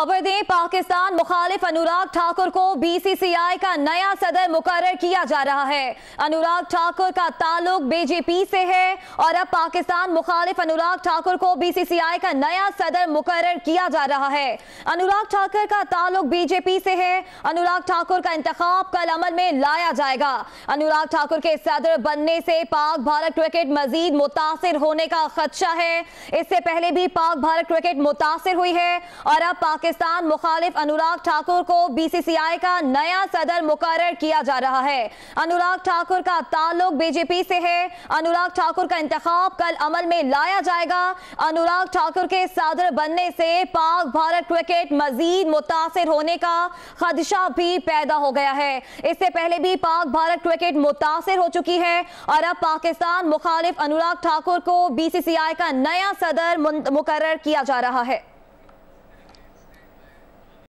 खबर दें पाकिस्तान मुखालिफ अनुराग ठाकुर को बीसीसीआई का नया सदर मुकर किया जा रहा है अनुराग ठाकुर का ताल्लुक बीजेपी से है और अब पाकिस्तान मुखालिफ अनुराग ठाकुर को बीसीसीआई का नया सदर मुकर किया जा रहा है अनुराग ठाकुर का ताल्लुक बीजेपी से है अनुराग ठाकुर का इंतखब कल अमल में लाया जाएगा अनुराग ठाकुर के सदर बनने से पाक भारत क्रिकेट मजीद मुतासर होने का खदशा है इससे पहले भी पाक भारत क्रिकेट मुतासर हुई है और अब पाकिस्तान पाकिस्तान मुखालिफ अनुराग ठाकुर को बीसीसीआई का नया सदर मुकर किया जा रहा है अनुराग ठाकुर का ताल्लुक बीजेपी से है अनुराग ठाकुर का इंतखब कल अमल में लाया जाएगा अनुराग ठाकुर के सदर बनने से पाक भारत क्रिकेट मजीद मुतासर होने का खदशा भी पैदा हो गया है इससे पहले भी पाक भारत क्रिकेट मुतासर हो चुकी है और अब पाकिस्तान मुखालिफ अनुराग ठाकुर को बीसीसीआई का नया सदर मुकर किया जा रहा है